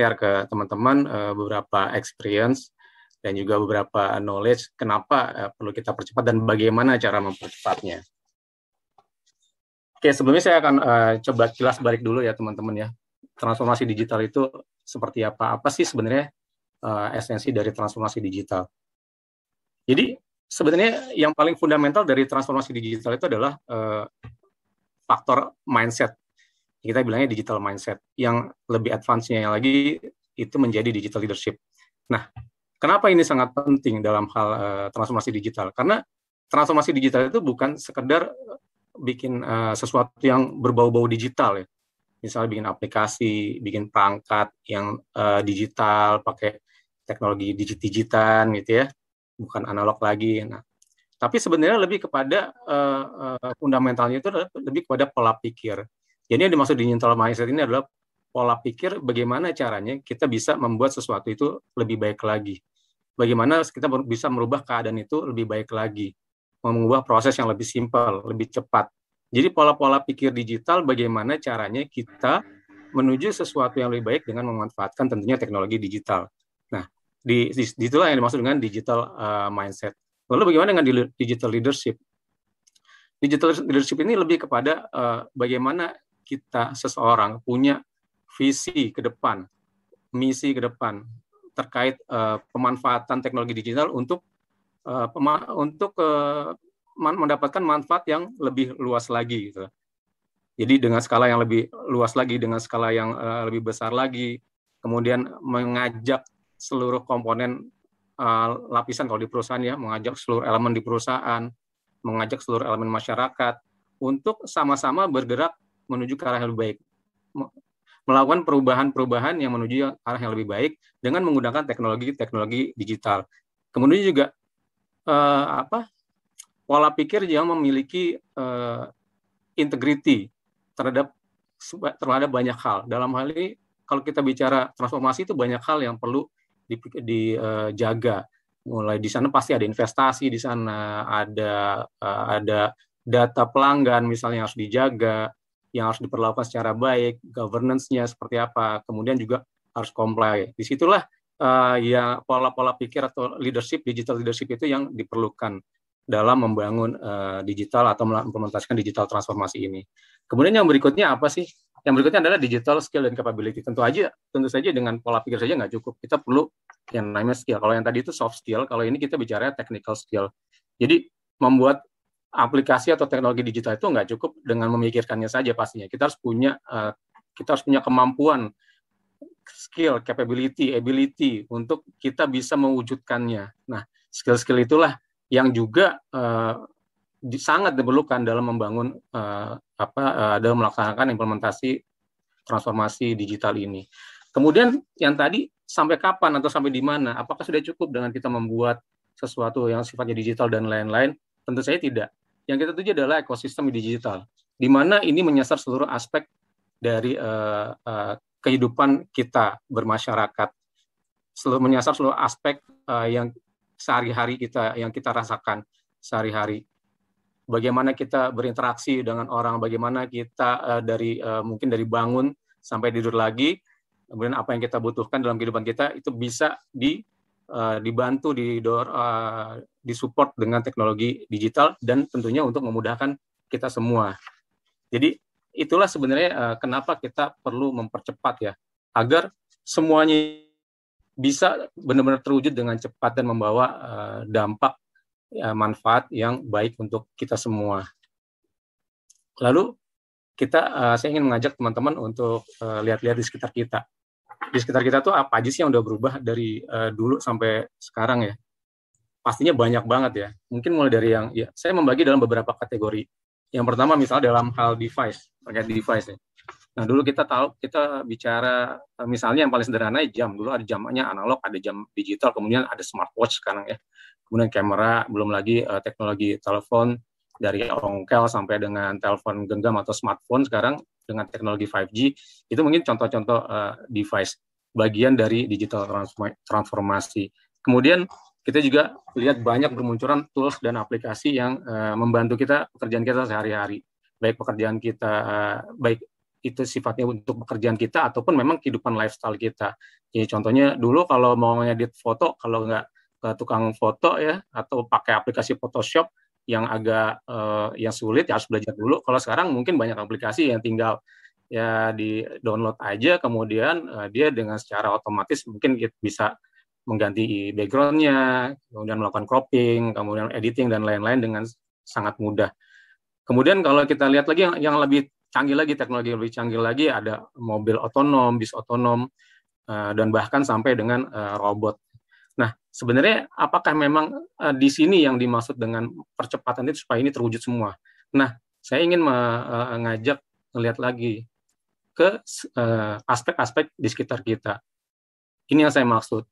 share ke teman-teman uh, beberapa experience dan juga beberapa knowledge kenapa uh, perlu kita percepat dan bagaimana cara mempercepatnya. Oke, sebelumnya saya akan uh, coba jelas balik dulu ya teman-teman ya. Transformasi digital itu seperti apa? Apa sih sebenarnya uh, esensi dari transformasi digital? Jadi sebenarnya yang paling fundamental dari transformasi digital itu adalah uh, faktor mindset kita bilangnya digital mindset. Yang lebih advance-nya yang lagi itu menjadi digital leadership. Nah, kenapa ini sangat penting dalam hal uh, transformasi digital? Karena transformasi digital itu bukan sekedar eh, bikin uh, sesuatu yang berbau-bau digital ya. Misalnya bikin aplikasi, bikin perangkat yang uh, digital, pakai teknologi digit-digitan gitu ya, bukan analog lagi. Nah, tapi sebenarnya lebih kepada uh, uh, fundamentalnya itu lebih kepada pola pikir. Jadi ya, yang dimaksud digital mindset ini adalah pola pikir bagaimana caranya kita bisa membuat sesuatu itu lebih baik lagi. Bagaimana kita bisa merubah keadaan itu lebih baik lagi. Mengubah proses yang lebih simpel, lebih cepat. Jadi pola-pola pikir digital bagaimana caranya kita menuju sesuatu yang lebih baik dengan memanfaatkan tentunya teknologi digital. Nah, di, di, itulah yang dimaksud dengan digital uh, mindset. Lalu bagaimana dengan digital leadership? Digital leadership ini lebih kepada uh, bagaimana kita seseorang punya visi ke depan, misi ke depan terkait uh, pemanfaatan teknologi digital untuk uh, untuk uh, mendapatkan manfaat yang lebih luas lagi gitu. Jadi dengan skala yang lebih luas lagi, dengan skala yang uh, lebih besar lagi, kemudian mengajak seluruh komponen uh, lapisan kalau di perusahaan ya, mengajak seluruh elemen di perusahaan, mengajak seluruh elemen masyarakat untuk sama-sama bergerak menuju ke arah yang lebih baik melakukan perubahan-perubahan yang menuju arah yang lebih baik dengan menggunakan teknologi-teknologi digital. Kemudian juga eh, apa pola pikir yang memiliki eh, integriti terhadap terhadap banyak hal. Dalam hal ini kalau kita bicara transformasi itu banyak hal yang perlu dijaga. Di, eh, Mulai di sana pasti ada investasi di sana, ada eh, ada data pelanggan misalnya yang harus dijaga, yang harus diperlakukan secara baik, governance-nya seperti apa, kemudian juga harus comply. Disitulah uh, ya pola-pola pikir atau leadership, digital leadership itu yang diperlukan dalam membangun uh, digital atau mengimplementasikan digital transformasi ini. Kemudian yang berikutnya apa sih? Yang berikutnya adalah digital skill dan capability. Tentu aja, tentu saja dengan pola pikir saja nggak cukup. Kita perlu yang namanya skill. Kalau yang tadi itu soft skill, kalau ini kita bicara technical skill. Jadi membuat aplikasi atau teknologi digital itu nggak cukup dengan memikirkannya saja pastinya. Kita harus punya uh, kita harus punya kemampuan, skill, capability, ability untuk kita bisa mewujudkannya. Nah, skill-skill itulah yang juga uh, sangat diperlukan dalam membangun uh, apa uh, dalam melaksanakan implementasi transformasi digital ini. Kemudian yang tadi sampai kapan atau sampai di mana? Apakah sudah cukup dengan kita membuat sesuatu yang sifatnya digital dan lain-lain? Tentu saya tidak yang kita tuju adalah ekosistem digital, di mana ini menyasar seluruh aspek dari uh, uh, kehidupan kita bermasyarakat, seluruh menyasar seluruh aspek uh, yang sehari-hari kita yang kita rasakan sehari-hari. Bagaimana kita berinteraksi dengan orang, bagaimana kita uh, dari uh, mungkin dari bangun sampai tidur lagi, kemudian apa yang kita butuhkan dalam kehidupan kita itu bisa di Eh, dibantu didor uh, disupport dengan teknologi digital dan tentunya untuk memudahkan kita semua. Jadi itulah sebenarnya uh, kenapa kita perlu mempercepat ya agar semuanya bisa benar-benar terwujud dengan cepat dan membawa uh, dampak uh, manfaat yang baik untuk kita semua. Lalu kita uh, saya ingin mengajak teman-teman untuk uh, lihat -lihat di sekitar kita di sekitar kita tuh apa aja sih yang udah berubah dari uh, dulu sampai sekarang ya? Pastinya banyak banget ya. Mungkin mulai dari yang ya saya membagi dalam beberapa kategori. Yang pertama misalnya dalam hal device, terkait device ya. Nah, dulu kita tahu kita bicara eh, misalnya yang paling sederhana ya, jam. Dulu ada jamnya analog, ada jam digital, kemudian ada smartwatch sekarang ya. Kemudian kamera, belum lagi uh, teknologi telepon dari ongkel sampai dengan telepon genggam atau smartphone sekarang dengan teknologi 5G itu mungkin contoh-contoh uh, device bagian dari digital transformasi. Kemudian kita juga lihat banyak bermunculan tools dan aplikasi yang uh, membantu kita pekerjaan kita sehari-hari. Baik pekerjaan kita uh, baik itu sifatnya untuk pekerjaan kita ataupun memang kehidupan lifestyle kita. Jadi contohnya dulu kalau mau ngedit foto kalau nggak ke tukang foto ya atau pakai aplikasi Photoshop yang agak uh, yang sulit ya harus belajar dulu. Kalau sekarang mungkin banyak aplikasi yang tinggal ya di download aja, kemudian uh, dia dengan secara otomatis mungkin bisa mengganti backgroundnya, kemudian melakukan cropping, kemudian editing dan lain-lain dengan sangat mudah. Kemudian kalau kita lihat lagi yang, yang lebih canggih lagi teknologi lebih canggih lagi ada mobil otonom, bis otonom, eh, dan bahkan sampai dengan robot sebenarnya apakah memang uh, di sini yang dimaksud dengan percepatan itu supaya ini terwujud semua. Nah, saya ingin mengajak eh, melihat lagi ke eh, aspek-aspek di sekitar kita. Ini yang saya maksud.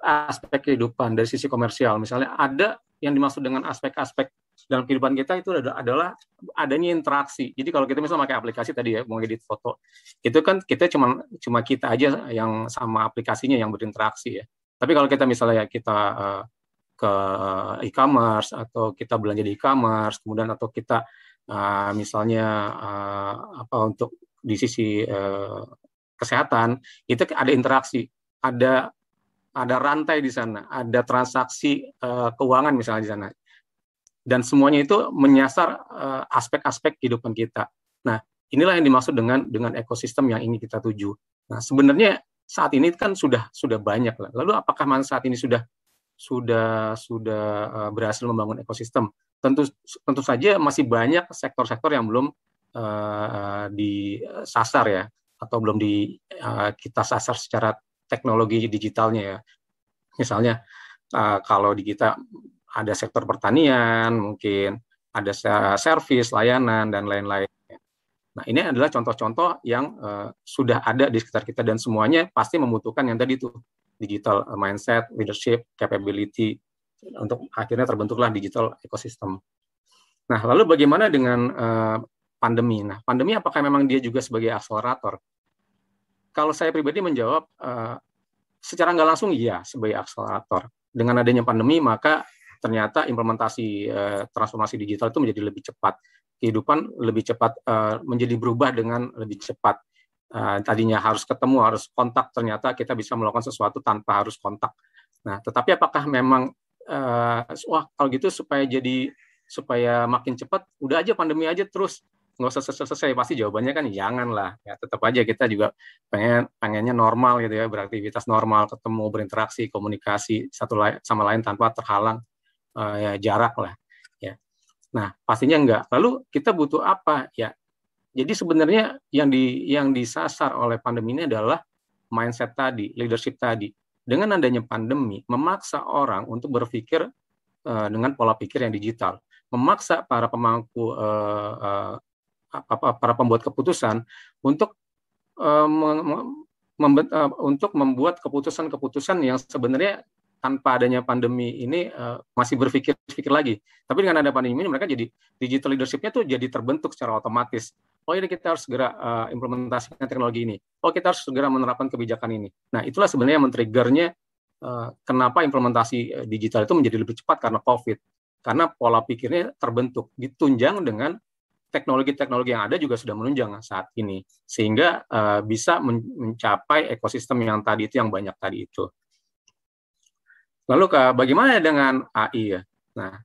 Aspek kehidupan dari sisi komersial. Misalnya ada yang dimaksud dengan aspek-aspek dalam kehidupan kita itu adalah adanya interaksi. Jadi kalau kita misalnya pakai aplikasi tadi ya, mau edit foto, itu kan kita cuma cuma kita aja yang sama aplikasinya yang berinteraksi ya. Tapi kalau kita misalnya ya kita uh, ke eh, e-commerce atau kita belanja di e-commerce, kemudian atau kita uh, misalnya uh, apa untuk di sisi uh, kesehatan itu ada interaksi, ada ada rantai di sana, ada transaksi uh, keuangan misalnya di sana, dan semuanya itu menyasar aspek-aspek uh, kehidupan kita. Nah, inilah yang dimaksud dengan dengan ekosistem yang ingin kita tuju. Nah, sebenarnya saat ini kan sudah sudah banyak lah. Lalu apakah saat ini sudah sudah sudah eh, berhasil membangun ekosistem? Tentu tentu saja masih banyak sektor-sektor yang belum uh, disasar ya atau belum di uh, kita sasar secara teknologi digitalnya ya. Misalnya uh, kalau di kita ada sektor pertanian mungkin ada servis, layanan dan lain-lain. Nah, ini adalah contoh-contoh yang uh, sudah ada di sekitar kita dan semuanya pasti membutuhkan yang tadi itu digital eh, mindset, leadership, capability untuk akhirnya terbentuklah digital ekosistem. Nah, lalu bagaimana dengan uh, pandemi? Nah, pandemi apakah memang dia juga sebagai akselerator? Kalau saya pribadi menjawab uh, secara nggak langsung iya sebagai akselerator. Dengan adanya pandemi maka ternyata implementasi uh, transformasi digital itu menjadi lebih cepat kehidupan lebih cepat uh, menjadi berubah dengan lebih cepat uh, tadinya harus ketemu harus kontak ternyata kita bisa melakukan sesuatu tanpa harus kontak nah tetapi apakah memang uh, wah kalau gitu supaya jadi supaya makin cepat udah aja pandemi aja terus nggak usah selesai, selesai pasti jawabannya kan jangan lah ya tetap aja kita juga pengen pengennya normal gitu ya beraktivitas normal ketemu berinteraksi komunikasi satu sama lain tanpa terhalang uh, jarak lah ya nah pastinya enggak lalu kita butuh apa ya jadi sebenarnya yang di yang disasar oleh pandemi ini adalah mindset tadi leadership tadi dengan adanya pandemi memaksa orang untuk berpikir uh, dengan pola pikir yang digital memaksa para pemangku uh, uh, para pembuat keputusan untuk untuk membuat keputusan-keputusan yang sebenarnya tanpa adanya pandemi ini uh, masih berpikir-pikir lagi. Tapi dengan ada pandemi ini mereka jadi digital leadershipnya tuh jadi terbentuk secara otomatis. Oh ini kita harus segera uh, implementasikan teknologi ini. Oh kita harus segera menerapkan kebijakan ini. Nah itulah sebenarnya yang men-triggernya uh, kenapa implementasi digital itu menjadi lebih cepat karena COVID. Karena pola pikirnya terbentuk, ditunjang dengan teknologi-teknologi yang ada juga sudah menunjang saat ini. Sehingga uh, bisa mencapai ekosistem yang tadi itu, yang banyak tadi itu. Lalu ke bagaimana dengan AI ya? Nah,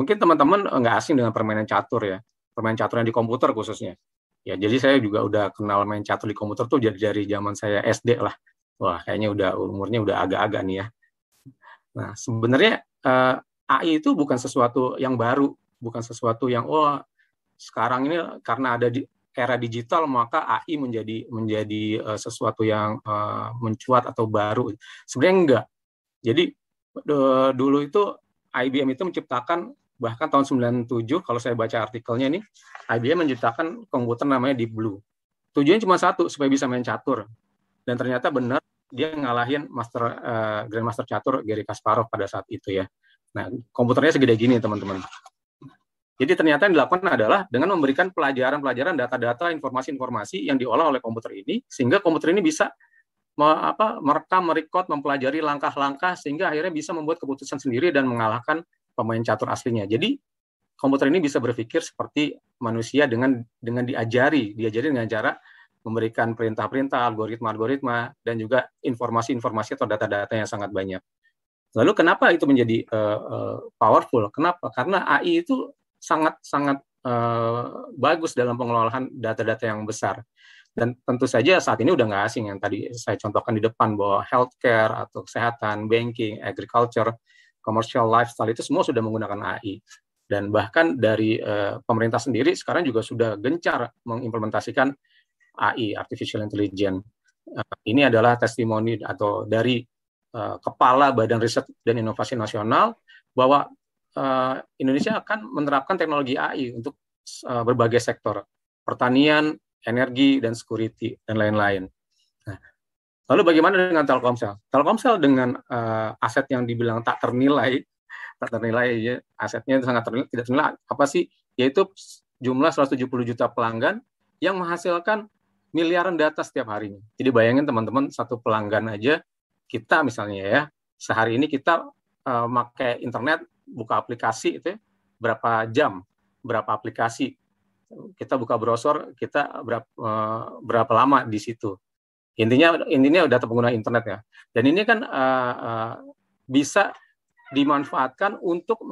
mungkin teman-teman eh, nggak asing dengan permainan catur ya, permainan catur yang di komputer khususnya. Ya, jadi saya juga udah kenal main catur di komputer tuh dari, dari zaman saya SD lah. Wah, kayaknya udah umurnya udah agak-agak nih ya. Nah, sebenarnya eh, AI itu bukan sesuatu yang baru, bukan sesuatu yang oh sekarang ini karena ada di era digital maka AI menjadi menjadi uh, sesuatu yang uh, mencuat atau baru. Sebenarnya enggak. Jadi dulu itu IBM itu menciptakan bahkan tahun 97 kalau saya baca artikelnya ini IBM menciptakan komputer namanya Deep Blue. Tujuannya cuma satu supaya bisa main catur. Dan ternyata benar dia ngalahin master uh, eh, grandmaster catur Gary Kasparov pada saat itu ya. Nah, komputernya segede gini teman-teman. Jadi ternyata yang dilakukan adalah dengan memberikan pelajaran-pelajaran data-data informasi-informasi yang diolah oleh komputer ini sehingga komputer ini bisa me, apa, merekam, merekod, mempelajari langkah-langkah sehingga akhirnya bisa membuat keputusan sendiri dan mengalahkan pemain catur aslinya. Jadi komputer ini bisa berpikir seperti manusia dengan dengan diajari, diajari dengan cara memberikan perintah-perintah, algoritma-algoritma, dan juga informasi-informasi atau data-data yang sangat banyak. Lalu kenapa itu menjadi uh, uh, powerful? Kenapa? Karena AI itu sangat-sangat uh, eh, bagus dalam pengelolaan data-data yang besar. Dan tentu saja saat ini udah nggak asing yang tadi saya contohkan di depan bahwa healthcare atau kesehatan, banking, agriculture, commercial lifestyle itu semua sudah menggunakan AI. Dan bahkan dari uh, pemerintah sendiri sekarang juga sudah gencar mengimplementasikan AI, artificial intelligence. Uh, ini adalah testimoni atau dari uh, kepala Badan Riset dan Inovasi Nasional bahwa uh, Indonesia akan menerapkan teknologi AI untuk uh, berbagai sektor, pertanian, energi dan security dan lain-lain. Nah, lalu bagaimana dengan Telkomsel? Telkomsel dengan uh, aset yang dibilang tak ternilai, tak ternilai ya, asetnya sangat ternilai, tidak ternilai. Apa sih? Yaitu jumlah 170 juta pelanggan yang menghasilkan miliaran data setiap harinya. Jadi bayangin teman-teman satu pelanggan aja kita misalnya ya sehari ini kita uh, eh, pakai internet buka aplikasi itu ya, berapa jam berapa aplikasi kita buka browser kita berapa, eh, berapa lama di situ intinya intinya data pengguna internet ya dan ini kan uh, uh, bisa dimanfaatkan untuk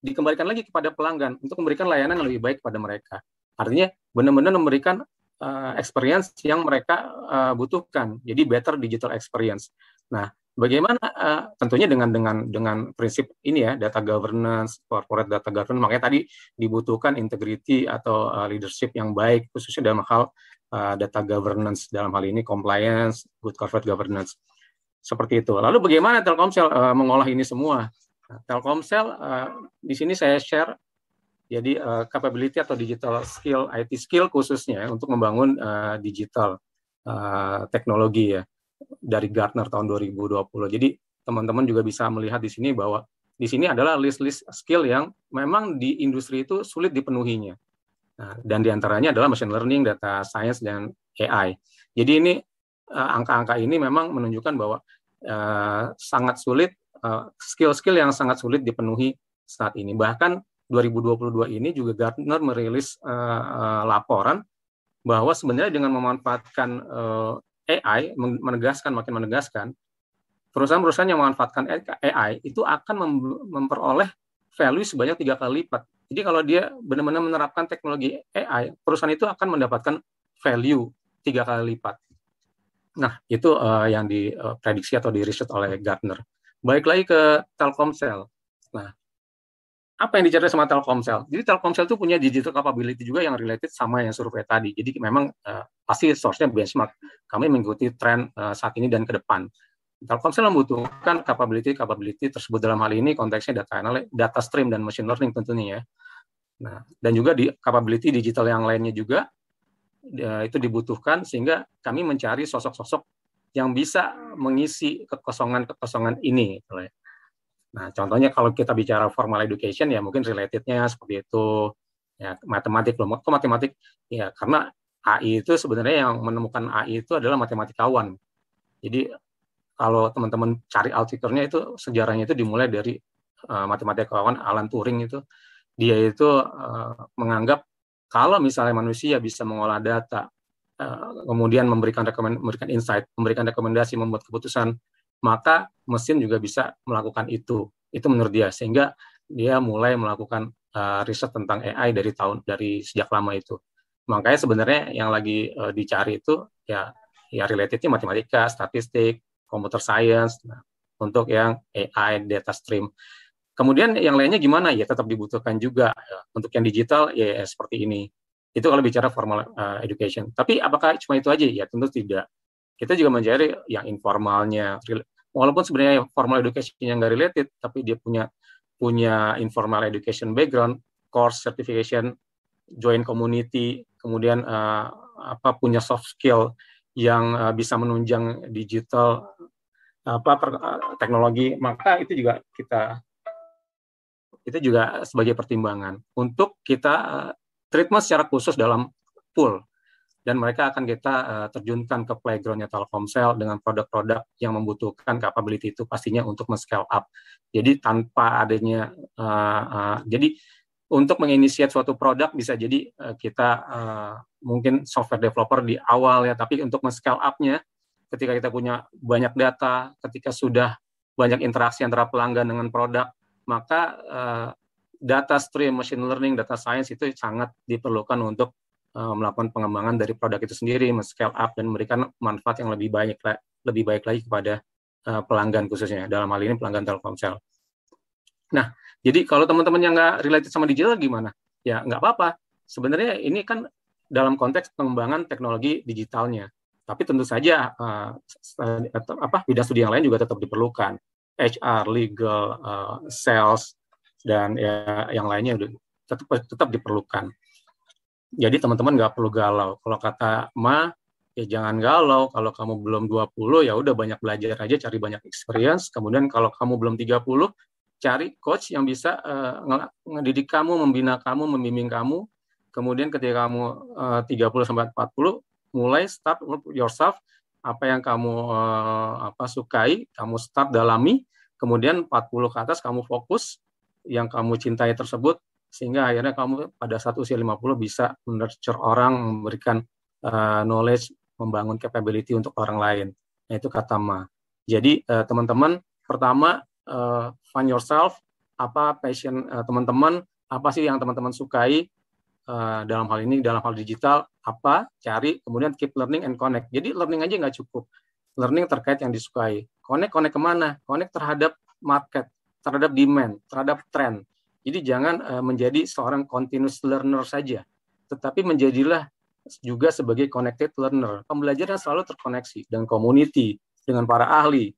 dikembalikan lagi kepada pelanggan untuk memberikan layanan yang lebih baik kepada mereka artinya benar-benar memberikan uh, experience yang mereka uh, butuhkan jadi better digital experience nah bagaimana uh, tentunya dengan dengan dengan prinsip ini ya data governance corporate data governance makanya tadi dibutuhkan integrity atau uh, leadership yang baik khususnya dalam hal uh, data governance dalam hal ini compliance good corporate governance seperti itu lalu bagaimana Telkomsel uh, mengolah ini semua nah, Telkomsel uh, di sini saya share jadi uh, capability atau digital skill IT skill khususnya ya, untuk membangun uh, digital uh, teknologi ya dari Gartner tahun 2020. Jadi teman-teman juga bisa melihat di sini bahwa di sini adalah list-list skill yang memang di industri itu sulit dipenuhinya. Nah, dan diantaranya adalah machine learning, data science, dan AI. Jadi ini eh, angka-angka ini memang menunjukkan bahwa uh, sangat sulit eh, skill-skill uh, yang sangat sulit dipenuhi saat ini. Bahkan 2022 ini juga Gartner merilis uh, laporan bahwa sebenarnya dengan memanfaatkan AI menegaskan makin menegaskan perusahaan-perusahaan yang memanfaatkan AI itu akan memperoleh value sebanyak tiga kali lipat. Jadi kalau dia benar-benar menerapkan teknologi AI, perusahaan itu akan mendapatkan value tiga kali lipat. Nah, itu uh, yang diprediksi eh, atau di riset oleh Gartner. Baik lagi ke Telkomsel. Nah, apa yang dicari sama Telkomsel. Jadi Telkomsel itu punya digital capability juga yang related sama yang survei tadi. Jadi memang uh, pasti source-nya benchmark. Kami mengikuti tren uh, eh, saat ini dan ke depan. Telkomsel membutuhkan capability-capability tersebut dalam hal ini konteksnya data analysis, data stream dan machine learning tentunya ya. Nah, dan juga di capability digital yang lainnya juga uh, itu dibutuhkan sehingga kami mencari sosok-sosok yang bisa mengisi kekosongan-kekosongan ini. Gitu ya Nah, contohnya kalau kita bicara formal education ya mungkin relatednya seperti itu. Ya, matematik loh, kok matematik? Ya, karena AI itu sebenarnya yang menemukan AI itu adalah matematikawan. Jadi kalau teman-teman cari artikelnya itu sejarahnya itu dimulai dari uh, matematikawan Alan Turing itu dia itu uh, menganggap kalau misalnya manusia bisa mengolah data uh, kemudian memberikan rekomendasi, memberikan insight, memberikan rekomendasi, membuat keputusan maka mesin juga bisa melakukan itu. Itu menurut dia sehingga dia mulai melakukan uh, riset tentang AI dari tahun dari sejak lama itu. Makanya sebenarnya yang lagi uh, dicari itu ya ya relatednya matematika, statistik, computer science nah, untuk yang AI data stream. Kemudian yang lainnya gimana? Ya tetap dibutuhkan juga eh, untuk yang digital ya, ya seperti ini. Itu kalau bicara formal uh, education. Tapi apakah cuma itu aja? Ya tentu tidak kita juga mencari yang informalnya walaupun sebenarnya formal education yang nggak related tapi dia punya punya informal education background course certification join community kemudian uh, apa punya soft skill yang uh, bisa menunjang digital apa per, uh, teknologi maka itu juga kita itu juga sebagai pertimbangan untuk kita uh, treatment secara khusus dalam pool dan mereka akan kita uh, terjunkan ke playgroundnya Telkomsel dengan produk-produk yang membutuhkan capability itu pastinya untuk men-scale up. Jadi tanpa adanya uh, uh, jadi untuk menginisiat suatu produk bisa jadi uh, kita uh, mungkin software developer di awal ya, tapi untuk men-scale up-nya ketika kita punya banyak data, ketika sudah banyak interaksi antara pelanggan dengan produk, maka uh, data stream machine learning, data science itu sangat diperlukan untuk Eh, melakukan pengembangan dari produk itu sendiri, men-scale up dan memberikan manfaat yang lebih baik lebih baik lagi kepada eh, pelanggan khususnya dalam hal ini pelanggan Telkomsel. Nah, jadi kalau teman-teman yang nggak related sama digital gimana? Ya nggak apa-apa. Sebenarnya ini kan dalam konteks pengembangan teknologi digitalnya. Tapi tentu saja uh, apa bidang studi yang lain juga tetap diperlukan. HR, legal, sales, dan ya, yang lainnya tetap tetap diperlukan jadi teman-teman nggak perlu galau. Kalau kata Ma, ya jangan galau. Kalau kamu belum 20, ya udah banyak belajar aja, cari banyak experience. Kemudian kalau kamu belum 30, cari coach yang bisa uh, ngedidik kamu, membina kamu, membimbing kamu. Kemudian ketika kamu eh, uh, 30 sampai 40, mulai start yourself apa yang kamu uh, apa sukai, kamu start dalami. Kemudian 40 ke atas kamu fokus yang kamu cintai tersebut sehingga akhirnya kamu pada saat usia 50 bisa nurture orang, memberikan uh, knowledge, membangun capability untuk orang lain. Nah, itu kata ma. Jadi teman eh, teman-teman, pertama uh, find yourself, apa passion teman teman-teman, apa sih yang teman-teman sukai uh, dalam hal ini, dalam hal digital, apa, cari, kemudian keep learning and connect. Jadi learning aja nggak cukup. Learning terkait yang disukai. Connect, connect kemana? Connect terhadap market, terhadap demand, terhadap trend jadi jangan uh, menjadi seorang continuous learner saja, tetapi menjadilah juga sebagai connected learner. Pembelajaran selalu terkoneksi dengan community, dengan para ahli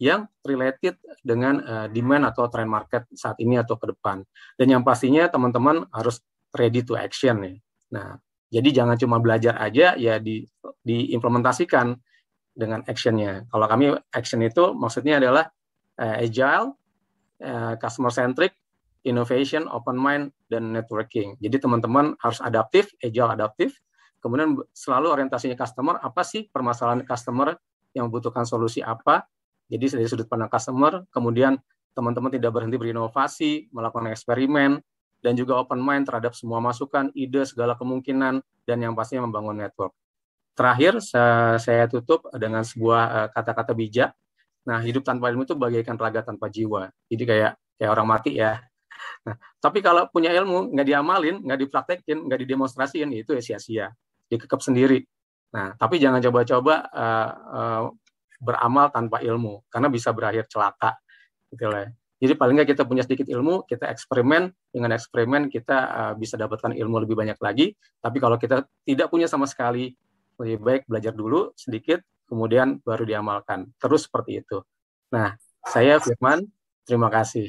yang related dengan uh, demand atau trend market saat ini atau ke depan. Dan yang pastinya teman-teman harus ready to action ya. Nah, jadi jangan cuma belajar aja ya di diimplementasikan dengan actionnya. Kalau kami action itu maksudnya adalah uh, agile, uh, customer centric, innovation, open mind, dan networking. Jadi teman-teman harus adaptif, agile adaptif, kemudian selalu orientasinya customer, apa sih permasalahan customer yang membutuhkan solusi apa, jadi dari sudut pandang customer, kemudian teman-teman tidak berhenti berinovasi, melakukan eksperimen, dan juga open mind terhadap semua masukan, ide, segala kemungkinan, dan yang pastinya membangun network. Terakhir, saya tutup dengan sebuah eh, kata-kata bijak. Nah, hidup tanpa ilmu itu bagaikan raga tanpa jiwa. Jadi kayak kayak orang mati ya, Nah, tapi kalau punya ilmu nggak diamalin, nggak dipraktekin, nggak didemonstrasiin, itu ya sia-sia, dikekep sendiri. Nah, tapi jangan coba-coba uh, uh, beramal tanpa ilmu, karena bisa berakhir celaka, gitu lah. Ya. Jadi paling nggak kita punya sedikit ilmu, kita eksperimen dengan eksperimen kita uh, bisa dapatkan ilmu lebih banyak lagi. Tapi kalau kita tidak punya sama sekali, lebih baik belajar dulu sedikit, kemudian baru diamalkan. Terus seperti itu. Nah, saya Firman, terima kasih.